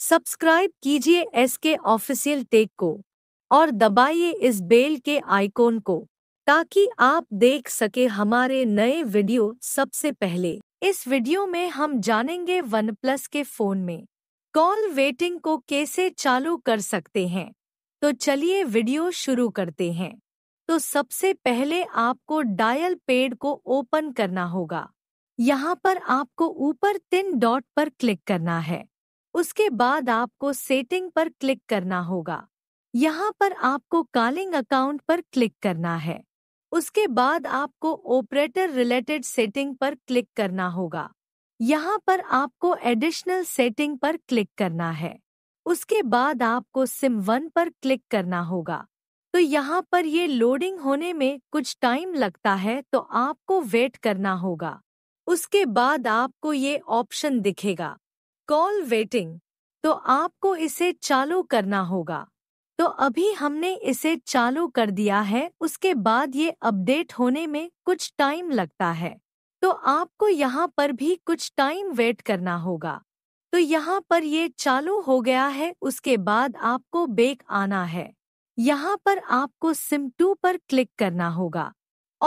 subscribe कीजिए S के official take को और दबाइए इस बेल के आइकॉन को ताकि आप देख सके हमारे नए वीडियो सबसे पहले इस वीडियो में हम जानेंगे वन प्लस के फोन में कॉल वेटिंग को कैसे चालू कर सकते हैं तो चलिए वीडियो शुरू करते हैं तो सबसे पहले आपको डायल पेड को ओपन करना होगा यहाँ पर आपको ऊपर तीन डॉट पर क्लिक करना है उसके बाद आपको सेटिंग पर क्लिक करना होगा यहाँ पर आपको कॉलिंग अकाउंट पर क्लिक करना है उसके बाद आपको ऑपरेटर रिलेटेड सेटिंग पर क्लिक करना होगा यहाँ पर आपको एडिशनल सेटिंग पर क्लिक करना है उसके बाद आपको सिम वन पर क्लिक करना होगा तो यहाँ पर ये लोडिंग होने में कुछ टाइम लगता है तो आपको वेट करना होगा उसके बाद आपको ये ऑप्शन दिखेगा कॉल वेटिंग तो आपको इसे चालू करना होगा तो अभी हमने इसे चालू कर दिया है उसके बाद ये अपडेट होने में कुछ टाइम लगता है तो आपको यहाँ पर भी कुछ टाइम वेट करना होगा तो यहाँ पर ये चालू हो गया है उसके बाद आपको बेक आना है यहाँ पर आपको सिम टू पर क्लिक करना होगा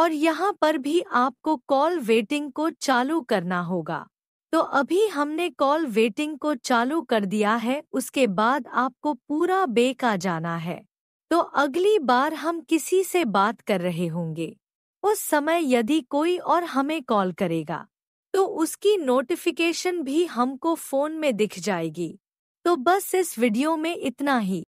और यहाँ पर भी आपको कॉल वेटिंग को चालू करना होगा तो अभी हमने कॉल वेटिंग को चालू कर दिया है उसके बाद आपको पूरा बेक आ जाना है तो अगली बार हम किसी से बात कर रहे होंगे उस समय यदि कोई और हमें कॉल करेगा तो उसकी नोटिफिकेशन भी हमको फोन में दिख जाएगी तो बस इस वीडियो में इतना ही